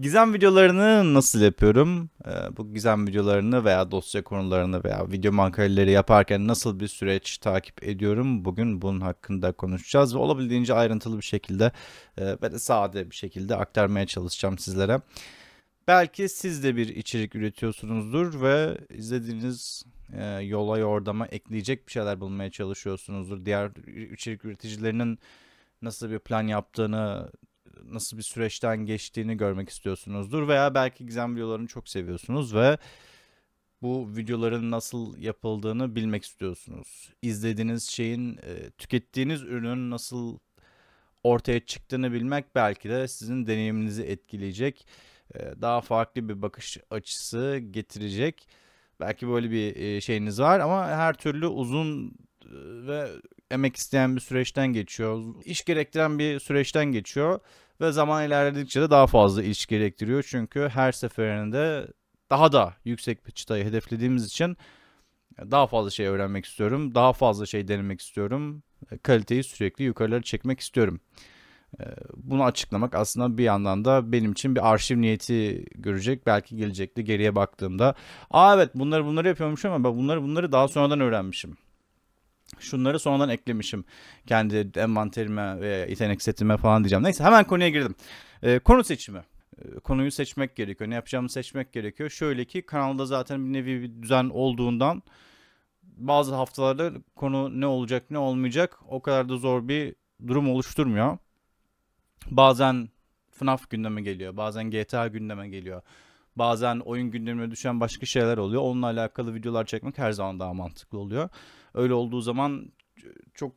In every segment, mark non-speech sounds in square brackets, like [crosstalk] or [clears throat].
Gizem videolarını nasıl yapıyorum? Ee, bu gizem videolarını veya dosya konularını veya video makaleleri yaparken nasıl bir süreç takip ediyorum? Bugün bunun hakkında konuşacağız ve olabildiğince ayrıntılı bir şekilde e, ve de sade bir şekilde aktarmaya çalışacağım sizlere. Belki siz de bir içerik üretiyorsunuzdur ve izlediğiniz e, yola yordama ekleyecek bir şeyler bulmaya çalışıyorsunuzdur. Diğer içerik üreticilerinin nasıl bir plan yaptığını nasıl bir süreçten geçtiğini görmek istiyorsunuzdur veya belki gizem videolarını çok seviyorsunuz ve bu videoların nasıl yapıldığını bilmek istiyorsunuz. İzlediğiniz şeyin, e, tükettiğiniz ürünün nasıl ortaya çıktığını bilmek belki de sizin deneyiminizi etkileyecek. E, daha farklı bir bakış açısı getirecek. Belki böyle bir e, şeyiniz var ama her türlü uzun ve emek isteyen bir süreçten geçiyor. İş gerektiren bir süreçten geçiyor. Ve zaman ilerledikçe de daha fazla iş gerektiriyor. Çünkü her seferinde daha da yüksek bir çıtayı hedeflediğimiz için daha fazla şey öğrenmek istiyorum. Daha fazla şey denemek istiyorum. E, kaliteyi sürekli yukarılara çekmek istiyorum. E, bunu açıklamak aslında bir yandan da benim için bir arşiv niyeti görecek. Belki gelecekte geriye baktığımda. Aa evet bunları bunları yapıyormuşum ama bunları bunları daha sonradan öğrenmişim şunları sonradan eklemişim kendi envanterime ve yetenek setime falan diyeceğim. Neyse hemen konuya girdim. E, konu seçimi. E, konuyu seçmek gerekiyor. Ne yapacağımı seçmek gerekiyor. Şöyle ki kanalda zaten bir nevi bir düzen olduğundan bazı haftalarda konu ne olacak ne olmayacak o kadar da zor bir durum oluşturmuyor. Bazen FNAF gündeme geliyor. Bazen GTA gündeme geliyor. Bazen oyun gündemine düşen başka şeyler oluyor. Onunla alakalı videolar çekmek her zaman daha mantıklı oluyor. Öyle olduğu zaman çok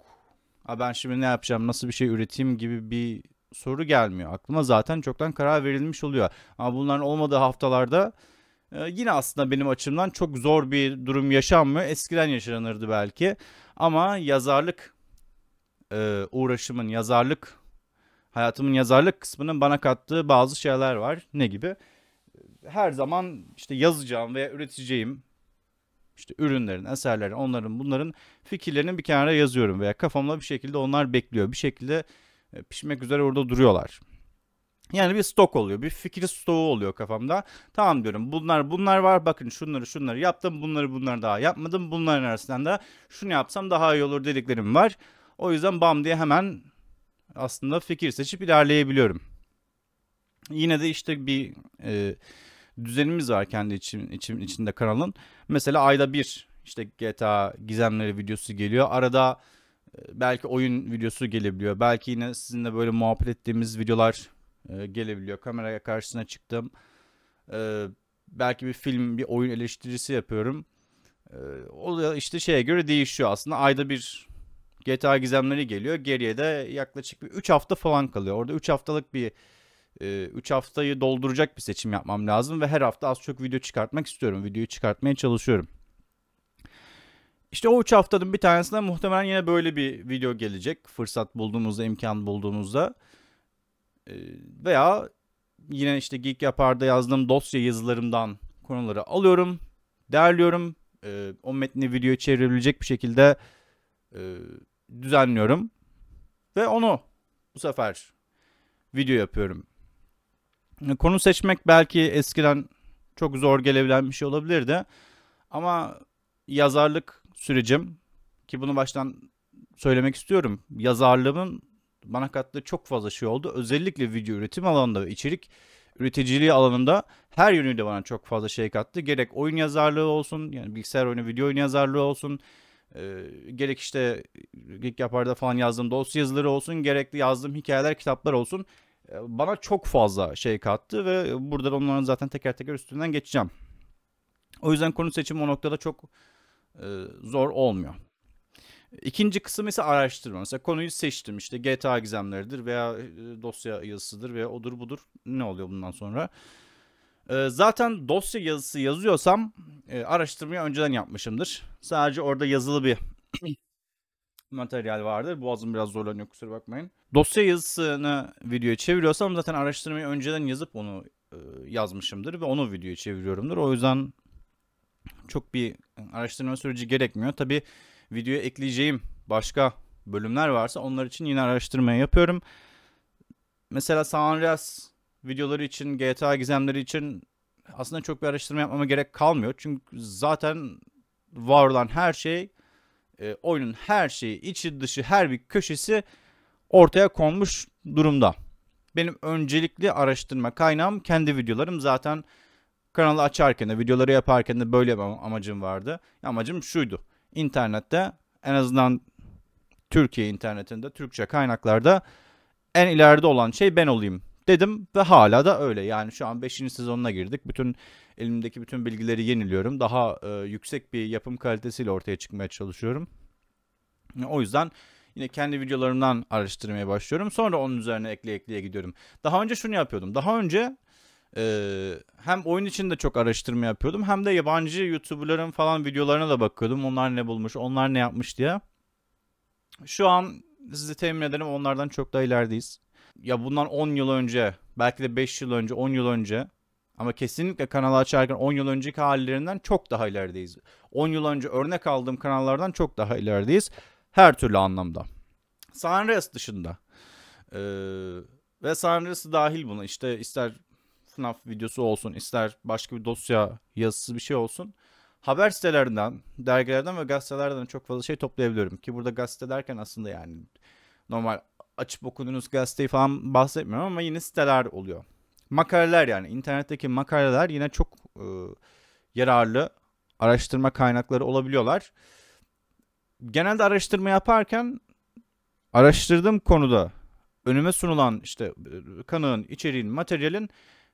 ha ben şimdi ne yapacağım, nasıl bir şey üreteyim gibi bir soru gelmiyor. Aklıma zaten çoktan karar verilmiş oluyor. Ama bunların olmadığı haftalarda e, yine aslında benim açımdan çok zor bir durum yaşanmıyor. Eskiden yaşanırdı belki. Ama yazarlık e, uğraşımın, yazarlık hayatımın yazarlık kısmının bana kattığı bazı şeyler var. Ne gibi? her zaman işte yazacağım veya üreteceğim işte ürünlerin, eserlerin, onların, bunların fikirlerini bir kenara yazıyorum veya kafamda bir şekilde onlar bekliyor. Bir şekilde e, pişmek üzere orada duruyorlar. Yani bir stok oluyor. Bir fikir stoğu oluyor kafamda. Tamam diyorum. Bunlar bunlar var. Bakın şunları şunları yaptım. Bunları bunları daha yapmadım. Bunların arasından da şunu yapsam daha iyi olur dediklerim var. O yüzden bam diye hemen aslında fikir seçip ilerleyebiliyorum. Yine de işte bir e, düzenimiz var kendi içim içim içinde kanalın. Mesela ayda bir işte GTA gizemleri videosu geliyor. Arada e, belki oyun videosu gelebiliyor. Belki yine sizinle böyle muhabbet ettiğimiz videolar e, gelebiliyor. Kameraya karşısına çıktım. E, belki bir film, bir oyun eleştirisi yapıyorum. O da işte şeye göre değişiyor aslında. Ayda bir GTA gizemleri geliyor. Geriye de yaklaşık bir 3 hafta falan kalıyor. Orada 3 haftalık bir 3 e, haftayı dolduracak bir seçim yapmam lazım ve her hafta az çok video çıkartmak istiyorum. Videoyu çıkartmaya çalışıyorum. İşte o 3 haftanın bir tanesinde muhtemelen yine böyle bir video gelecek. Fırsat bulduğumuzda, imkan bulduğumuzda. E, veya yine işte Geek Yapar'da yazdığım dosya yazılarımdan konuları alıyorum, derliyorum. E, o metni video çevirebilecek bir şekilde düzenliyorum. Ve onu bu sefer video yapıyorum. Konu seçmek belki eskiden çok zor gelebilen bir şey olabilirdi. Ama yazarlık sürecim ki bunu baştan söylemek istiyorum. Yazarlığımın bana kattığı çok fazla şey oldu. Özellikle video üretim alanında ve içerik üreticiliği alanında her yönüyle bana çok fazla şey kattı. Gerek oyun yazarlığı olsun, yani bilgisayar oyunu, video oyun yazarlığı olsun, e, gerek işte Geek Yapar'da falan yazdığım dosya yazıları olsun, gerekli yazdığım hikayeler, kitaplar olsun bana çok fazla şey kattı ve burada onların zaten teker teker üstünden geçeceğim. O yüzden konu seçimi o noktada çok e, zor olmuyor. İkinci kısım ise araştırma. Mesela konuyu seçtim işte GTA gizemleridir veya e, dosya yazısıdır veya odur budur ne oluyor bundan sonra. E, zaten dosya yazısı yazıyorsam e, araştırmayı önceden yapmışımdır. Sadece orada yazılı bir materyal vardır. Boğazım biraz zorlanıyor kusura bakmayın. Dosya yazısını videoya çeviriyorsam zaten araştırmayı önceden yazıp onu e, yazmışımdır ve onu videoya çeviriyorumdur. O yüzden çok bir araştırma süreci gerekmiyor. Tabi videoya ekleyeceğim başka bölümler varsa onlar için yine araştırmayı yapıyorum. Mesela San Andreas videoları için, GTA gizemleri için aslında çok bir araştırma yapmama gerek kalmıyor. Çünkü zaten var olan her şey e, oyunun her şeyi içi dışı her bir köşesi ortaya konmuş durumda. Benim öncelikli araştırma kaynağım kendi videolarım zaten kanalı açarken de videoları yaparken de böyle bir amacım vardı. Amacım şuydu internette en azından Türkiye internetinde Türkçe kaynaklarda en ileride olan şey ben olayım dedim ve hala da öyle. Yani şu an 5. sezonuna girdik. Bütün elimdeki bütün bilgileri yeniliyorum. Daha e, yüksek bir yapım kalitesiyle ortaya çıkmaya çalışıyorum. O yüzden yine kendi videolarımdan araştırmaya başlıyorum. Sonra onun üzerine ekle ekleye gidiyorum. Daha önce şunu yapıyordum. Daha önce ee, hem oyun için de çok araştırma yapıyordum hem de yabancı youtuberların falan videolarına da bakıyordum. Onlar ne bulmuş, onlar ne yapmış diye. Şu an sizi temin ederim onlardan çok daha ilerideyiz ya bundan 10 yıl önce belki de 5 yıl önce 10 yıl önce ama kesinlikle kanalı açarken 10 yıl önceki hallerinden çok daha ilerideyiz. 10 yıl önce örnek aldığım kanallardan çok daha ilerideyiz. Her türlü anlamda. Sanres dışında. Ee, ve Sanres'i dahil buna işte ister FNAF videosu olsun ister başka bir dosya yazısı bir şey olsun. Haber sitelerinden, dergilerden ve gazetelerden çok fazla şey toplayabiliyorum. Ki burada gazete derken aslında yani normal açıp okuduğunuz gazeteyi falan bahsetmiyorum ama yine siteler oluyor. Makaleler yani internetteki makaleler yine çok e, yararlı araştırma kaynakları olabiliyorlar. Genelde araştırma yaparken araştırdığım konuda önüme sunulan işte e, kanığın, içeriğin, materyalin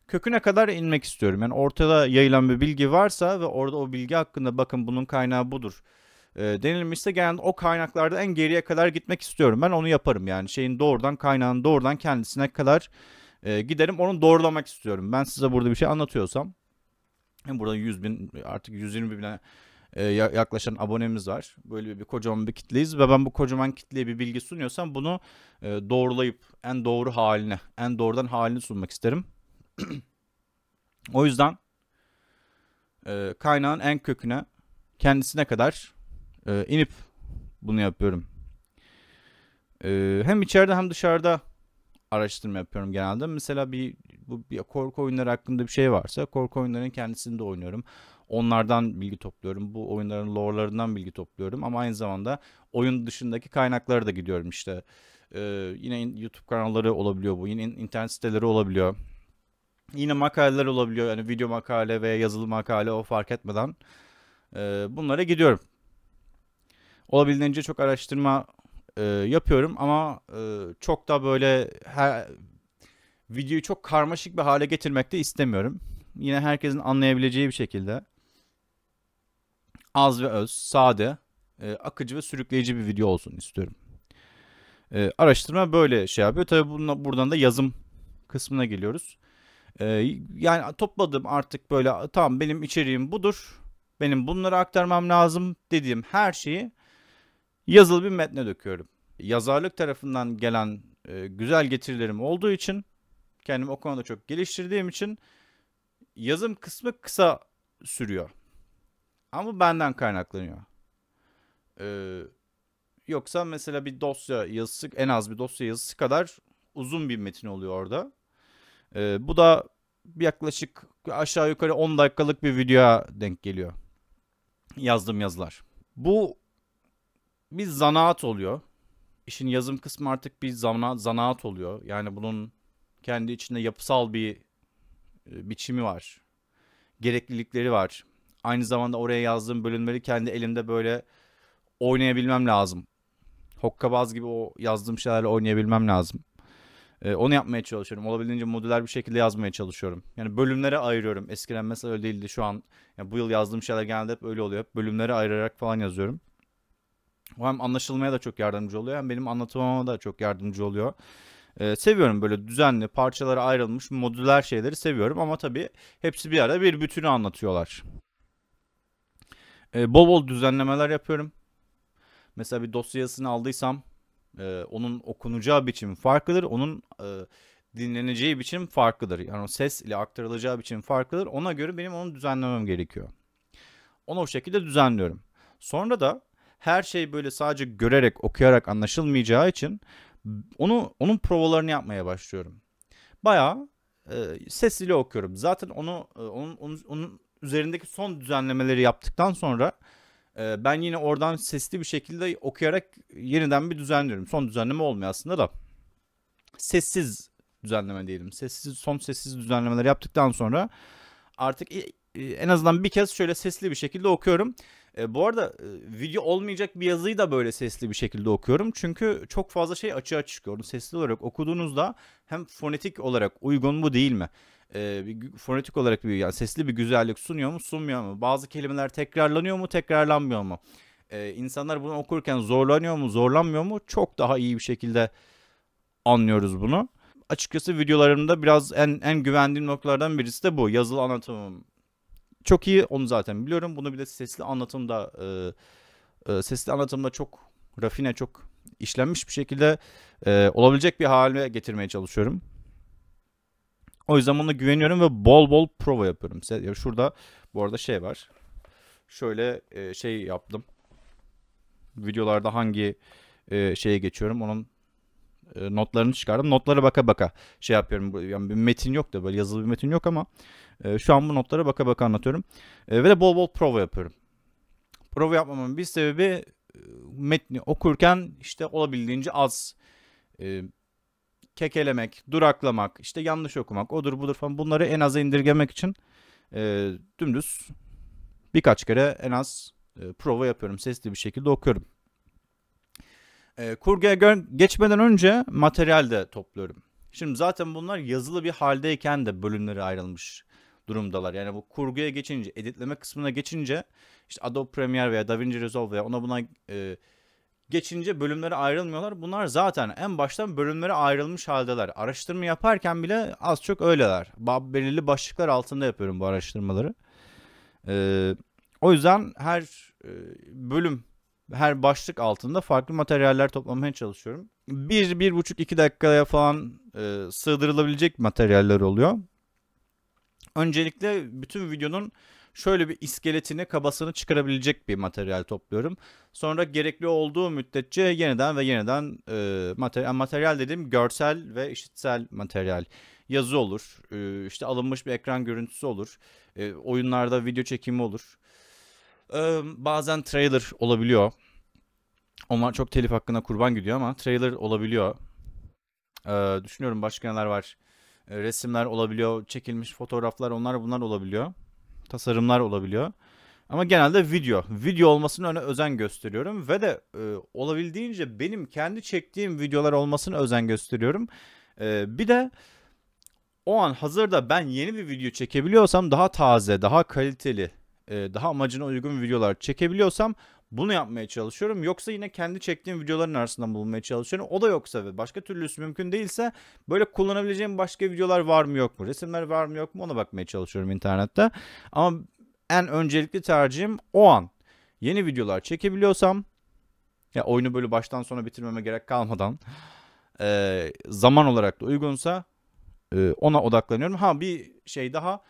köküne kadar inmek istiyorum. Yani ortada yayılan bir bilgi varsa ve orada o bilgi hakkında bakın bunun kaynağı budur e, denilmişse genelde o kaynaklarda en geriye kadar gitmek istiyorum. Ben onu yaparım yani şeyin doğrudan kaynağın doğrudan kendisine kadar e, giderim onu doğrulamak istiyorum. Ben size burada bir şey anlatıyorsam burada 100 bin artık 120 bine e, yaklaşan abonemiz var. Böyle bir, bir kocaman bir kitleyiz ve ben bu kocaman kitleye bir bilgi sunuyorsam bunu e, doğrulayıp en doğru haline, en doğrudan halini sunmak isterim. [clears throat] o yüzden e, kaynağın en köküne kendisine kadar e, inip bunu yapıyorum. E, hem içeride hem dışarıda araştırma yapıyorum genelde. Mesela bir bu bir korku oyunları hakkında bir şey varsa korku oyunlarının kendisini de oynuyorum. Onlardan bilgi topluyorum. Bu oyunların lore'larından bilgi topluyorum ama aynı zamanda oyun dışındaki kaynaklara da gidiyorum işte. Ee, yine YouTube kanalları olabiliyor bu. Yine internet siteleri olabiliyor. Yine makaleler olabiliyor. Yani video makale veya yazılı makale o fark etmeden e, bunlara gidiyorum olabildiğince çok araştırma e, yapıyorum ama e, çok da böyle her, videoyu çok karmaşık bir hale getirmek de istemiyorum. Yine herkesin anlayabileceği bir şekilde az ve öz, sade, e, akıcı ve sürükleyici bir video olsun istiyorum. E, araştırma böyle şey yapıyor. Tabii bununla, buradan da yazım kısmına geliyoruz. E, yani topladım artık böyle tam benim içeriğim budur. Benim bunları aktarmam lazım dediğim her şeyi yazılı bir metne döküyorum. Yazarlık tarafından gelen e, güzel getirilerim olduğu için kendimi o konuda çok geliştirdiğim için yazım kısmı kısa sürüyor. Ama benden kaynaklanıyor. Ee, yoksa mesela bir dosya yazısı en az bir dosya yazısı kadar uzun bir metin oluyor orada. Ee, bu da yaklaşık aşağı yukarı 10 dakikalık bir videoya denk geliyor. Yazdığım yazılar. Bu bir zanaat oluyor. İşin yazım kısmı artık bir zanaat, zanaat oluyor. Yani bunun kendi içinde yapısal bir e, biçimi var. Gereklilikleri var. Aynı zamanda oraya yazdığım bölümleri kendi elimde böyle oynayabilmem lazım. Hokkabaz gibi o yazdığım şeylerle oynayabilmem lazım. E, onu yapmaya çalışıyorum. Olabildiğince modüler bir şekilde yazmaya çalışıyorum. Yani bölümlere ayırıyorum. Eskiden mesela öyle değildi şu an. Yani bu yıl yazdığım şeyler genelde hep öyle oluyor. Hep bölümlere ayırarak falan yazıyorum. O hem anlaşılmaya da çok yardımcı oluyor hem benim anlatmama da çok yardımcı oluyor. Ee, seviyorum böyle düzenli parçalara ayrılmış modüler şeyleri seviyorum ama tabii hepsi bir arada bir bütünü anlatıyorlar. Ee, bol bol düzenlemeler yapıyorum. Mesela bir dosyasını aldıysam e, onun okunacağı biçim farklıdır. Onun e, dinleneceği biçim farklıdır. Yani o ses ile aktarılacağı biçim farklıdır. Ona göre benim onu düzenlemem gerekiyor. Onu o şekilde düzenliyorum. Sonra da her şey böyle sadece görerek, okuyarak anlaşılmayacağı için onu onun provalarını yapmaya başlıyorum. Bayağı e, sesiyle okuyorum. Zaten onu e, onun, onun onun üzerindeki son düzenlemeleri yaptıktan sonra e, ben yine oradan sesli bir şekilde okuyarak yeniden bir düzenliyorum. Son düzenleme olmuyor aslında da. Sessiz düzenleme diyelim. Sessiz son sessiz düzenlemeleri yaptıktan sonra artık en azından bir kez şöyle sesli bir şekilde okuyorum. E, bu arada e, video olmayacak bir yazıyı da böyle sesli bir şekilde okuyorum. Çünkü çok fazla şey açığa çıkıyor. Sesli olarak okuduğunuzda hem fonetik olarak uygun mu değil mi? E, bir, fonetik olarak bir yani sesli bir güzellik sunuyor mu sunmuyor mu? Bazı kelimeler tekrarlanıyor mu tekrarlanmıyor mu? E, insanlar bunu okurken zorlanıyor mu zorlanmıyor mu? Çok daha iyi bir şekilde anlıyoruz bunu açıkçası videolarımda biraz en en güvendiğim noktalardan birisi de bu. Yazılı anlatımım çok iyi onu zaten biliyorum. Bunu bir de sesli anlatımda e, e, sesli anlatımda çok rafine çok işlenmiş bir şekilde e, olabilecek bir hale getirmeye çalışıyorum. O yüzden buna güveniyorum ve bol bol prova yapıyorum. Şurada bu arada şey var. Şöyle e, şey yaptım. Videolarda hangi e, şeye geçiyorum onun e, notlarını çıkardım. Notlara baka baka şey yapıyorum. Yani bir metin yok da böyle yazılı bir metin yok ama e, şu an bu notlara baka baka anlatıyorum. E, ve de bol bol prova yapıyorum. Prova yapmamın bir sebebi e, metni okurken işte olabildiğince az e, kekelemek, duraklamak, işte yanlış okumak, odur budur falan bunları en aza indirgemek için e, dümdüz birkaç kere en az e, prova yapıyorum. Sesli bir şekilde okuyorum. E, kurguya gö- geçmeden önce materyal de topluyorum. Şimdi zaten bunlar yazılı bir haldeyken de bölümlere ayrılmış durumdalar. Yani bu kurguya geçince, editleme kısmına geçince işte Adobe Premiere veya DaVinci Resolve veya ona buna e, geçince bölümlere ayrılmıyorlar. Bunlar zaten en baştan bölümlere ayrılmış haldeler. Araştırma yaparken bile az çok öyleler. Belirli başlıklar altında yapıyorum bu araştırmaları. E, o yüzden her e, bölüm her başlık altında farklı materyaller toplamaya çalışıyorum. Bir, bir buçuk, iki dakikaya falan e, sığdırılabilecek materyaller oluyor. Öncelikle bütün videonun şöyle bir iskeletini, kabasını çıkarabilecek bir materyal topluyorum. Sonra gerekli olduğu müddetçe yeniden ve yeniden e, materyal, materyal dediğim görsel ve işitsel materyal. Yazı olur, e, işte alınmış bir ekran görüntüsü olur, e, oyunlarda video çekimi olur bazen trailer olabiliyor. Onlar çok telif hakkına kurban gidiyor ama trailer olabiliyor. düşünüyorum başka neler var. resimler olabiliyor, çekilmiş fotoğraflar onlar bunlar olabiliyor. Tasarımlar olabiliyor. Ama genelde video. Video olmasını öne özen gösteriyorum ve de e, olabildiğince benim kendi çektiğim videolar olmasına özen gösteriyorum. E, bir de o an hazırda ben yeni bir video çekebiliyorsam daha taze, daha kaliteli e, daha amacına uygun videolar çekebiliyorsam bunu yapmaya çalışıyorum. Yoksa yine kendi çektiğim videoların arasından bulmaya çalışıyorum. O da yoksa ve başka türlüsü mümkün değilse böyle kullanabileceğim başka videolar var mı yok mu? Resimler var mı yok mu? Ona bakmaya çalışıyorum internette. Ama en öncelikli tercihim o an yeni videolar çekebiliyorsam ya oyunu böyle baştan sona bitirmeme gerek kalmadan e, zaman olarak da uygunsa e, ona odaklanıyorum. Ha bir şey daha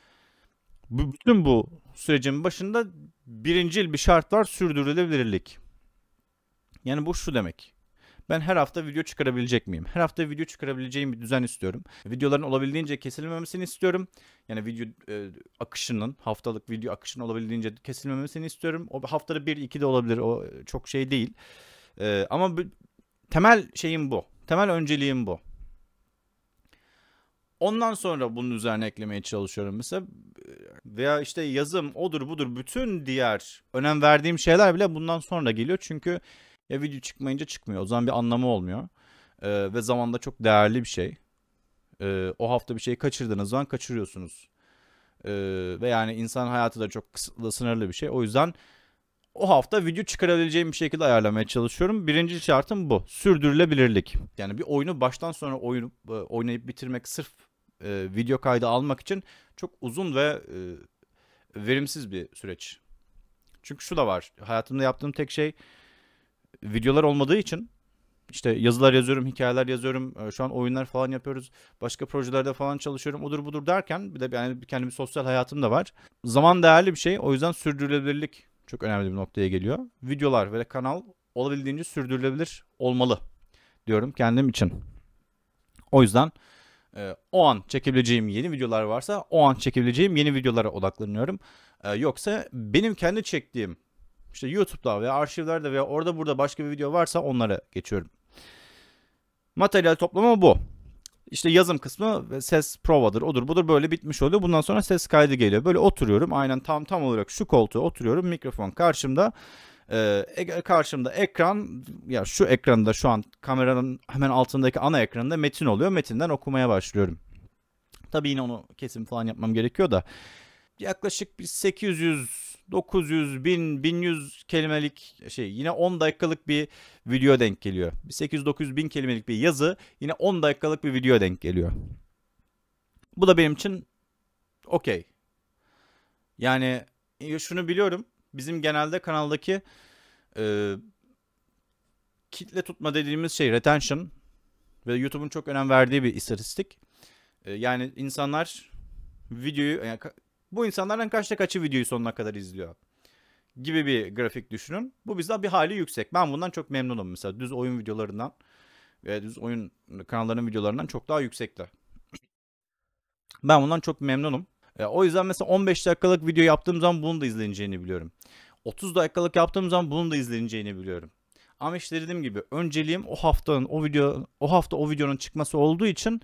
bütün bu sürecin başında birincil bir şart var sürdürülebilirlik. Yani bu şu demek. Ben her hafta video çıkarabilecek miyim? Her hafta video çıkarabileceğim bir düzen istiyorum. Videoların olabildiğince kesilmemesini istiyorum. Yani video e, akışının, haftalık video akışının olabildiğince kesilmemesini istiyorum. O haftada 1 2 de olabilir. O e, çok şey değil. E, ama bu, temel şeyim bu. Temel önceliğim bu. Ondan sonra bunun üzerine eklemeye çalışıyorum mesela. E, veya işte yazım odur budur bütün diğer önem verdiğim şeyler bile bundan sonra geliyor. Çünkü ya video çıkmayınca çıkmıyor. O zaman bir anlamı olmuyor. Ee, ve zamanda çok değerli bir şey. Ee, o hafta bir şeyi kaçırdığınız zaman kaçırıyorsunuz. Ee, ve yani insan hayatı da çok kısıtlı sınırlı bir şey. O yüzden o hafta video çıkarabileceğim bir şekilde ayarlamaya çalışıyorum. Birinci şartım bu. Sürdürülebilirlik. Yani bir oyunu baştan sonra oyun, e, oynayıp bitirmek sırf e, video kaydı almak için çok uzun ve e, verimsiz bir süreç. Çünkü şu da var. Hayatımda yaptığım tek şey videolar olmadığı için işte yazılar yazıyorum, hikayeler yazıyorum. E, şu an oyunlar falan yapıyoruz. Başka projelerde falan çalışıyorum. Odur budur derken bir de yani kendi bir sosyal hayatım da var. Zaman değerli bir şey. O yüzden sürdürülebilirlik çok önemli bir noktaya geliyor. Videolar ve kanal olabildiğince sürdürülebilir olmalı diyorum kendim için. O yüzden e, o an çekebileceğim yeni videolar varsa o an çekebileceğim yeni videolara odaklanıyorum. E, yoksa benim kendi çektiğim işte YouTube'da veya arşivlerde veya orada burada başka bir video varsa onlara geçiyorum. Materyal toplama bu. İşte yazım kısmı ses provadır, odur budur böyle bitmiş oluyor. Bundan sonra ses kaydı geliyor. Böyle oturuyorum aynen tam tam olarak şu koltuğa oturuyorum. Mikrofon karşımda. Ee, e, karşımda ekran ya şu ekranda şu an kameranın hemen altındaki ana ekranında metin oluyor. Metinden okumaya başlıyorum. Tabii yine onu kesim falan yapmam gerekiyor da yaklaşık bir 800 900, bin, 1100 kelimelik şey yine 10 dakikalık bir video denk geliyor. 800, 900, bin kelimelik bir yazı yine 10 dakikalık bir video denk geliyor. Bu da benim için okey. Yani e, şunu biliyorum. Bizim genelde kanaldaki e, kitle tutma dediğimiz şey retention ve YouTube'un çok önem verdiği bir istatistik. E, yani insanlar videoyu yani bu insanlardan kaçta kaçı videoyu sonuna kadar izliyor gibi bir grafik düşünün. Bu bizden bir hali yüksek. Ben bundan çok memnunum mesela düz oyun videolarından ve düz oyun kanallarının videolarından çok daha yüksekti. Ben bundan çok memnunum. E, o yüzden mesela 15 dakikalık video yaptığım zaman bunun da izleneceğini biliyorum. 30 dakikalık yaptığım zaman bunun da izleneceğini biliyorum. Ama işte dediğim gibi önceliğim o haftanın o video o hafta o videonun çıkması olduğu için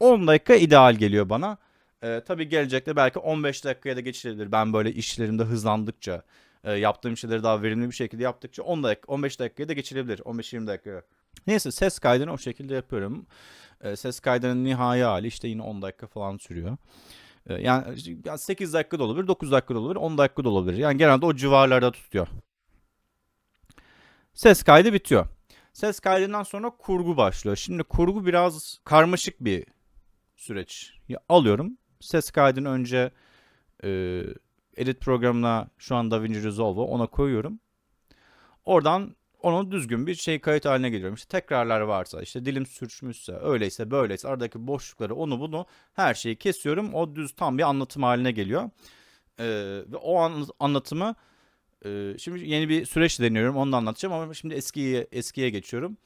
10 dakika ideal geliyor bana. E, tabii gelecekte belki 15 dakikaya da geçilebilir. Ben böyle işlerimde hızlandıkça, e, yaptığım şeyleri daha verimli bir şekilde yaptıkça 10 dak, 15 dakikaya da geçilebilir. 15-20 dakika. Neyse ses kaydını o şekilde yapıyorum. E, ses kaydının nihai hali işte yine 10 dakika falan sürüyor. E, yani 8 dakika da olabilir, 9 dakika da olabilir, 10 dakika da olabilir. Yani genelde o civarlarda tutuyor. Ses kaydı bitiyor. Ses kaydından sonra kurgu başlıyor. Şimdi kurgu biraz karmaşık bir süreç. Ya, alıyorum ses kaydını önce e, edit programına şu an DaVinci Resolve'u ona koyuyorum. Oradan onu düzgün bir şey kayıt haline geliyorum. İşte tekrarlar varsa, işte dilim sürçmüşse, öyleyse böyleyse aradaki boşlukları onu bunu her şeyi kesiyorum. O düz tam bir anlatım haline geliyor. Ee, ve o an, anlatımı e, şimdi yeni bir süreç deniyorum onu da anlatacağım ama şimdi eskiye eskiye geçiyorum.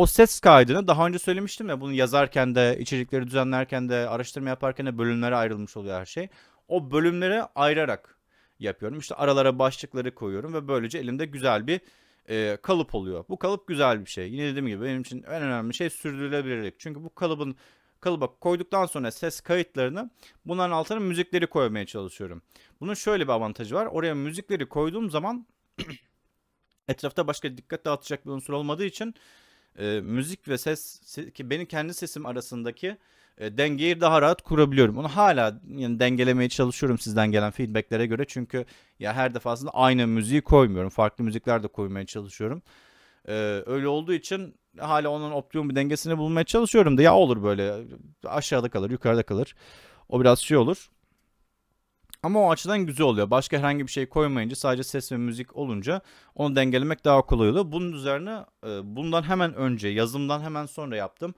O ses kaydını daha önce söylemiştim ya bunu yazarken de, içerikleri düzenlerken de, araştırma yaparken de bölümlere ayrılmış oluyor her şey. O bölümlere ayırarak yapıyorum. İşte aralara başlıkları koyuyorum ve böylece elimde güzel bir e, kalıp oluyor. Bu kalıp güzel bir şey. Yine dediğim gibi benim için en önemli şey sürdürülebilirlik. Çünkü bu kalıbın kalıba koyduktan sonra ses kayıtlarını bunların altına müzikleri koymaya çalışıyorum. Bunun şöyle bir avantajı var. Oraya müzikleri koyduğum zaman [clears throat] etrafta başka dikkat dağıtacak bir unsur olmadığı için e, müzik ve ses, ses ki benim kendi sesim arasındaki e, dengeyi daha rahat kurabiliyorum. Onu hala yani dengelemeye çalışıyorum sizden gelen feedbacklere göre. Çünkü ya her defasında aynı müziği koymuyorum. Farklı müzikler de koymaya çalışıyorum. E, öyle olduğu için hala onun optimum bir dengesini bulmaya çalışıyorum da ya olur böyle aşağıda kalır, yukarıda kalır. O biraz şey olur. Ama o açıdan güzel oluyor. Başka herhangi bir şey koymayınca sadece ses ve müzik olunca onu dengelemek daha kolay oluyor. Bunun üzerine e, bundan hemen önce yazımdan hemen sonra yaptım.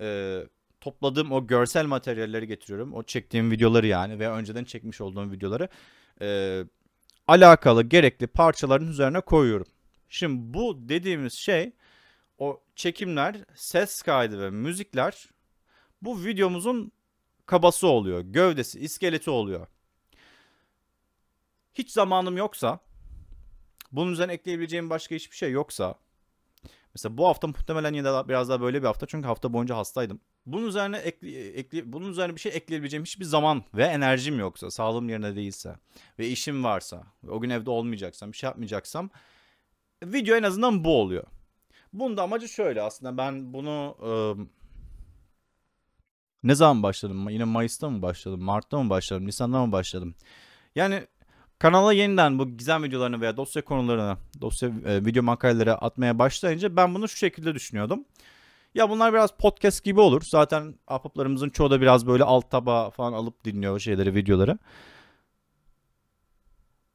E, topladığım o görsel materyalleri getiriyorum. O çektiğim videoları yani veya önceden çekmiş olduğum videoları e, alakalı gerekli parçaların üzerine koyuyorum. Şimdi bu dediğimiz şey o çekimler, ses kaydı ve müzikler bu videomuzun kabası oluyor. Gövdesi, iskeleti oluyor hiç zamanım yoksa bunun üzerine ekleyebileceğim başka hiçbir şey yoksa mesela bu hafta muhtemelen yine daha, biraz daha böyle bir hafta çünkü hafta boyunca hastaydım. Bunun üzerine ekli, ekli, bunun üzerine bir şey ekleyebileceğim hiçbir zaman ve enerjim yoksa, sağlığım yerinde değilse ve işim varsa, ve o gün evde olmayacaksam, bir şey yapmayacaksam video en azından bu oluyor. Bunun da amacı şöyle aslında ben bunu ıı, ne zaman başladım? Yine Mayıs'ta mı başladım? Mart'ta mı başladım? Nisan'da mı başladım? Yani Kanala yeniden bu gizem videolarını veya dosya konularını, dosya e, video makaleleri atmaya başlayınca ben bunu şu şekilde düşünüyordum. Ya bunlar biraz podcast gibi olur. Zaten ahbaplarımızın çoğu da biraz böyle alt taba falan alıp dinliyor şeyleri, videoları.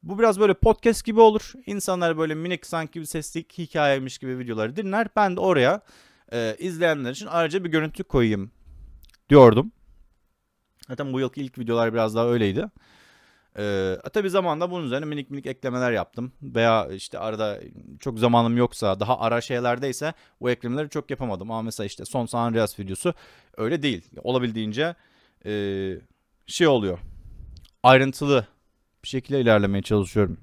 Bu biraz böyle podcast gibi olur. İnsanlar böyle minik sanki bir sesli hikayemiş gibi videoları dinler. Ben de oraya e, izleyenler için ayrıca bir görüntü koyayım diyordum. Zaten bu yılki ilk videolar biraz daha öyleydi. Ee, tabii zamanla bunun üzerine minik minik eklemeler yaptım. Veya işte arada çok zamanım yoksa daha ara şeylerdeyse bu eklemeleri çok yapamadım. Ama mesela işte son San Andreas videosu öyle değil. Olabildiğince e, şey oluyor. Ayrıntılı bir şekilde ilerlemeye çalışıyorum.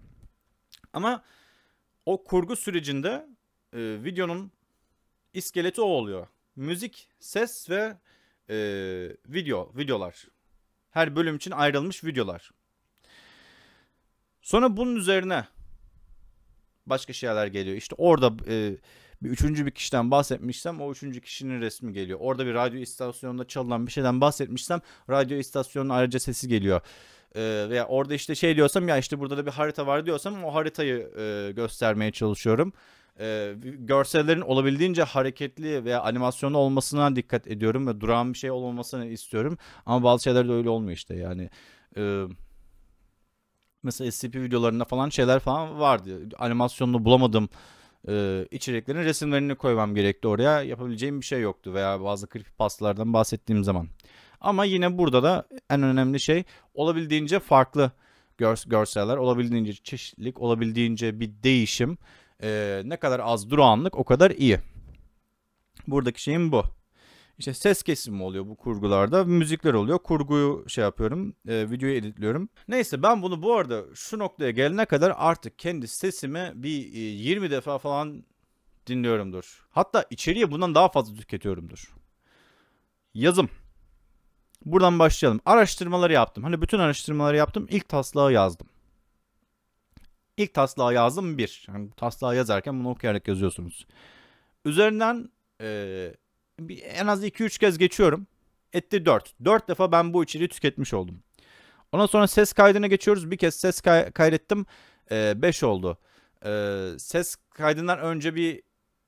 Ama o kurgu sürecinde e, videonun iskeleti o oluyor. Müzik, ses ve e, video, videolar. Her bölüm için ayrılmış videolar. Sonra bunun üzerine başka şeyler geliyor. İşte orada e, bir üçüncü bir kişiden bahsetmişsem o üçüncü kişinin resmi geliyor. Orada bir radyo istasyonunda çalınan bir şeyden bahsetmişsem radyo istasyonunun ayrıca sesi geliyor. E, veya orada işte şey diyorsam ya işte burada da bir harita var diyorsam o haritayı e, göstermeye çalışıyorum. E, görsellerin olabildiğince hareketli veya animasyonlu olmasına dikkat ediyorum ve duran bir şey olmamasını istiyorum. Ama bazı şeyler de öyle olmuyor işte yani. E, mesela SCP videolarında falan şeyler falan vardı. Animasyonunu bulamadım. Ee, içeriklerin resimlerini koymam gerekti oraya. Yapabileceğim bir şey yoktu veya bazı creepypastalardan bahsettiğim zaman. Ama yine burada da en önemli şey olabildiğince farklı gör, görseller, olabildiğince çeşitlilik, olabildiğince bir değişim. Ee, ne kadar az durağanlık o kadar iyi. Buradaki şeyim bu. İşte ses kesimi oluyor bu kurgularda. Müzikler oluyor. Kurguyu şey yapıyorum. E, videoyu editliyorum. Neyse ben bunu bu arada şu noktaya gelene kadar artık kendi sesimi bir e, 20 defa falan dinliyorumdur. Hatta içeriye bundan daha fazla tüketiyorumdur. Yazım. Buradan başlayalım. Araştırmaları yaptım. Hani bütün araştırmaları yaptım. İlk taslağı yazdım. İlk taslağı yazdım bir. Yani taslağı yazarken bunu okuyarak yazıyorsunuz. Üzerinden e, bir, en az 2-3 kez geçiyorum. Etti 4. 4 defa ben bu içeriği tüketmiş oldum. Ondan sonra ses kaydına geçiyoruz. Bir kez ses kay- kaydettim. 5 ee, oldu. Ee, ses kaydından önce bir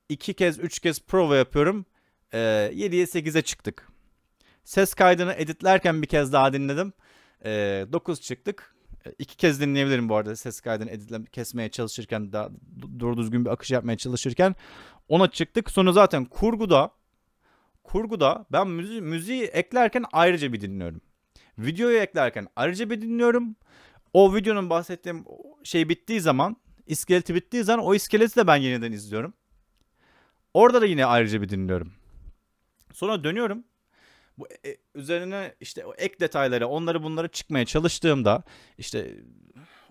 2 kez 3 kez prova yapıyorum. Ee, 7'ye 8'e çıktık. Ses kaydını editlerken bir kez daha dinledim. Ee, çıktık. Ee, iki kez dinleyebilirim bu arada ses kaydını editle kesmeye çalışırken daha doğru düzgün bir akış yapmaya çalışırken ona çıktık. Sonra zaten kurguda kurguda ben müzi müziği eklerken ayrıca bir dinliyorum. Videoyu eklerken ayrıca bir dinliyorum. O videonun bahsettiğim şey bittiği zaman, iskeleti bittiği zaman o iskeleti de ben yeniden izliyorum. Orada da yine ayrıca bir dinliyorum. Sonra dönüyorum. Bu e, e üzerine işte o ek detayları, onları bunları çıkmaya çalıştığımda işte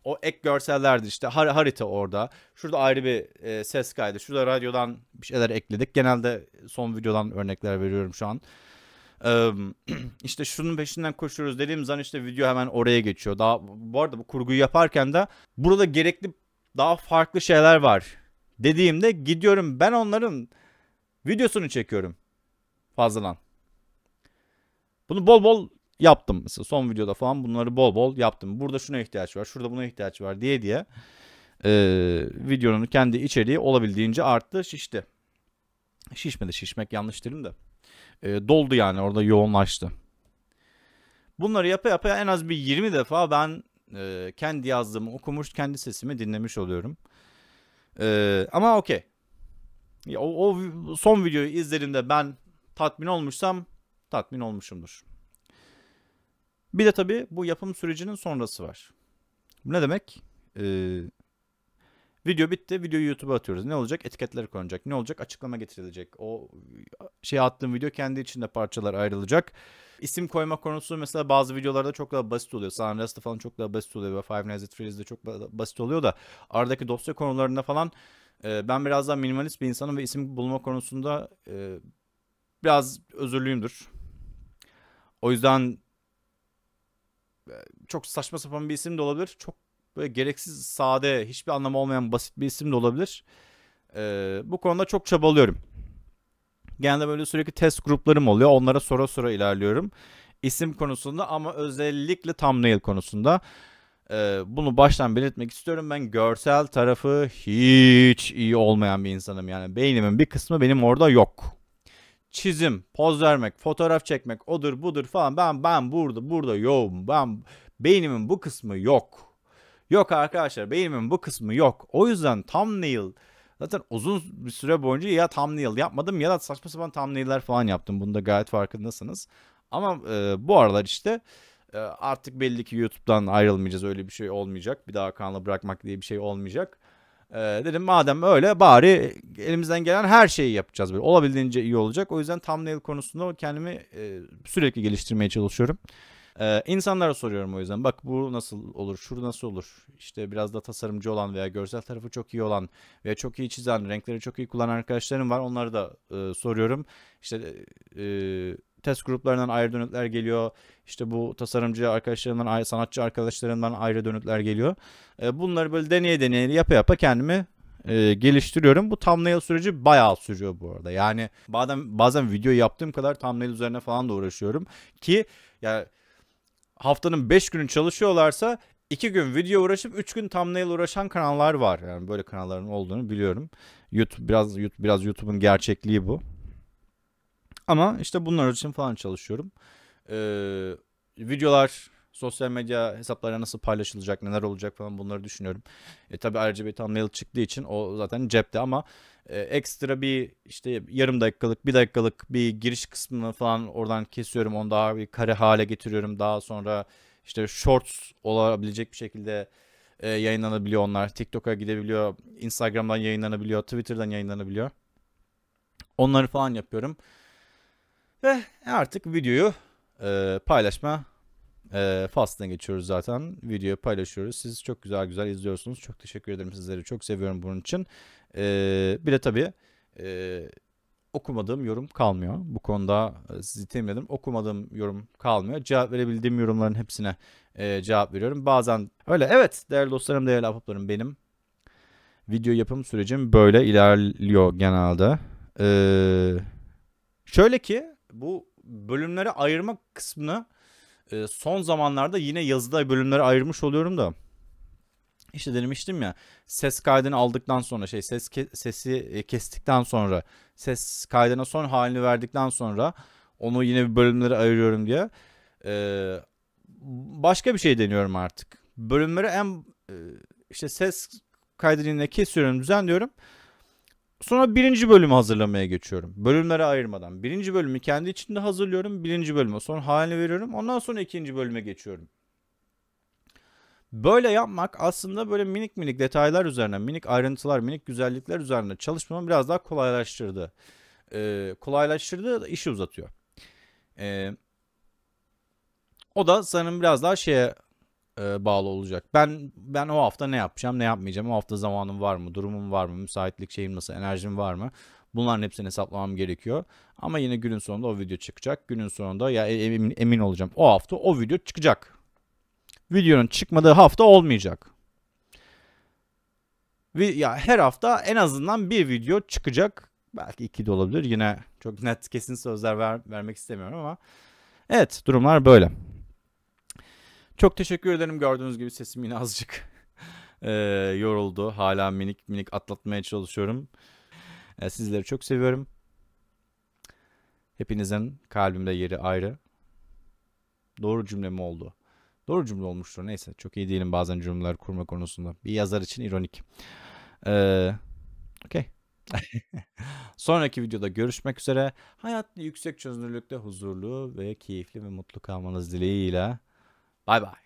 o ek görsellerdi işte har harita orada. Şurada ayrı bir e, ses kaydı. Şurada radyodan bir şeyler ekledik. Genelde son videodan örnekler veriyorum şu an. Ee, [clears throat] işte şunun peşinden koşuyoruz dediğim zaman işte video hemen oraya geçiyor. Daha bu arada bu kurguyu yaparken de burada gerekli daha farklı şeyler var dediğimde gidiyorum ben onların videosunu çekiyorum fazladan. Bunu bol bol yaptım mesela son videoda falan bunları bol bol yaptım. Burada şuna ihtiyaç var, şurada buna ihtiyaç var diye diye e, videonun kendi içeriği olabildiğince arttı, şişti. Şişmedi, şişmek yanlış derim de. E, doldu yani orada yoğunlaştı. Bunları yapa yapa en az bir 20 defa ben e, kendi yazdığımı okumuş, kendi sesimi dinlemiş oluyorum. E, ama okey. O, o son videoyu izlediğimde ben tatmin olmuşsam tatmin olmuşumdur. Bir de tabii bu yapım sürecinin sonrası var. ne demek? Ee, video bitti. Videoyu YouTube'a atıyoruz. Ne olacak? Etiketler konacak. Ne olacak? Açıklama getirilecek. O e, şey attığım video kendi içinde parçalar ayrılacak. İsim koyma konusu mesela bazı videolarda çok daha basit oluyor. San Andreas'ta falan çok daha basit oluyor. Ve Five Nights at Freddy's'de çok daha basit oluyor da aradaki dosya konularında falan e, ben biraz daha minimalist bir insanım ve isim bulma konusunda e, biraz özürlüyümdür. O yüzden e, çok saçma sapan bir isim de olabilir. Çok böyle gereksiz sade, hiçbir anlamı olmayan basit bir isim de olabilir. Ee, bu konuda çok çabalıyorum. Genelde böyle sürekli test gruplarım oluyor. Onlara soru soru ilerliyorum. İsim konusunda ama özellikle thumbnail konusunda. Ee, bunu baştan belirtmek istiyorum. Ben görsel tarafı hiç iyi olmayan bir insanım. Yani beynimin bir kısmı benim orada yok çizim, poz vermek, fotoğraf çekmek, odur budur falan. Ben ben burada burada yoğum. Ben beynimin bu kısmı yok. Yok arkadaşlar beynimin bu kısmı yok. O yüzden tam thumbnail zaten uzun bir süre boyunca ya tam thumbnail yapmadım ya da saçma sapan tam thumbnail'ler falan yaptım. Bunda gayet farkındasınız. Ama e, bu aralar işte e, artık belli ki YouTube'dan ayrılmayacağız. Öyle bir şey olmayacak. Bir daha kanalı bırakmak diye bir şey olmayacak. Ee, dedim madem öyle bari elimizden gelen her şeyi yapacağız böyle. Olabildiğince iyi olacak. O yüzden thumbnail konusunda kendimi e, sürekli geliştirmeye çalışıyorum. Ee, insanlara soruyorum o yüzden. Bak bu nasıl olur? Şurada nasıl olur? İşte biraz da tasarımcı olan veya görsel tarafı çok iyi olan veya çok iyi çizen, renkleri çok iyi kullanan arkadaşlarım var. onları da e, soruyorum. İşte e, test gruplarından ayrı dönütler geliyor. İşte bu tasarımcı arkadaşlarımdan, sanatçı arkadaşlarımdan ayrı dönütler geliyor. E, bunları böyle deneye deneye yapa yapa kendimi e, geliştiriyorum. Bu thumbnail süreci bayağı sürüyor bu arada. Yani bazen bazen video yaptığım kadar thumbnail üzerine falan da uğraşıyorum ki ya haftanın 5 günü çalışıyorlarsa 2 gün video uğraşıp 3 gün thumbnail uğraşan kanallar var. Yani böyle kanalların olduğunu biliyorum. YouTube biraz YouTube biraz YouTube'un gerçekliği bu. Ama işte bunlar için falan çalışıyorum. Ee, videolar sosyal medya hesaplarına nasıl paylaşılacak, neler olacak falan bunları düşünüyorum. E tabi RGB thumbnail çıktığı için o zaten cepte ama e, ekstra bir işte yarım dakikalık, bir dakikalık bir giriş kısmını falan oradan kesiyorum. Onu daha bir kare hale getiriyorum. Daha sonra işte shorts olabilecek bir şekilde e, yayınlanabiliyor onlar. TikTok'a gidebiliyor, Instagram'dan yayınlanabiliyor, Twitter'dan yayınlanabiliyor. Onları falan yapıyorum. Ve artık videoyu e, paylaşma e, faslına geçiyoruz zaten. Videoyu paylaşıyoruz. Siz çok güzel güzel izliyorsunuz. Çok teşekkür ederim sizleri. Çok seviyorum bunun için. E, bir de tabii e, okumadığım yorum kalmıyor. Bu konuda e, sizi temin Okumadığım yorum kalmıyor. Cevap verebildiğim yorumların hepsine e, cevap veriyorum. Bazen öyle. Evet değerli dostlarım, değerli ahbaplarım benim video yapım sürecim böyle ilerliyor genelde. Ee, şöyle ki bu bölümlere ayırma kısmını e, son zamanlarda yine yazıda bölümlere ayırmış oluyorum da. İşte demiştim ya ses kaydını aldıktan sonra şey ses ke sesi e, kestikten sonra ses kaydına son halini verdikten sonra onu yine bir bölümlere ayırıyorum diye. Ee, başka bir şey deniyorum artık. Bölümleri en e, işte ses kaydını kesiyorum düzenliyorum. diyorum Sonra birinci bölümü hazırlamaya geçiyorum. Bölümlere ayırmadan. Birinci bölümü kendi içinde hazırlıyorum. Birinci bölümü son halini veriyorum. Ondan sonra ikinci bölüme geçiyorum. Böyle yapmak aslında böyle minik minik detaylar üzerine, minik ayrıntılar, minik güzellikler üzerine çalışmamı biraz daha kolaylaştırdı. Ee, kolaylaştırdı da işi uzatıyor. Ee, o da sanırım biraz daha şeye e, bağlı olacak. Ben ben o hafta ne yapacağım, ne yapmayacağım? O hafta zamanım var mı, durumum var mı, müsaitlik şeyim nasıl, enerjim var mı? Bunların hepsini hesaplamam gerekiyor. Ama yine günün sonunda o video çıkacak. Günün sonunda ya e, emin, emin olacağım. O hafta o video çıkacak. Videonun çıkmadığı hafta olmayacak. Ve ya her hafta en azından bir video çıkacak. Belki iki de olabilir. Yine çok net kesin sözler ver, vermek istemiyorum ama evet durumlar böyle. Çok teşekkür ederim. Gördüğünüz gibi sesim yine azıcık [laughs] e, yoruldu. Hala minik minik atlatmaya çalışıyorum. E, sizleri çok seviyorum. Hepinizin kalbimde yeri ayrı. Doğru cümle mi oldu? Doğru cümle olmuştur. Neyse çok iyi değilim bazen cümleler kurma konusunda. Bir yazar için ironik. Ee, Okey. [laughs] Sonraki videoda görüşmek üzere. Hayatlı, yüksek çözünürlükte huzurlu ve keyifli ve mutlu kalmanız dileğiyle. Bye bye.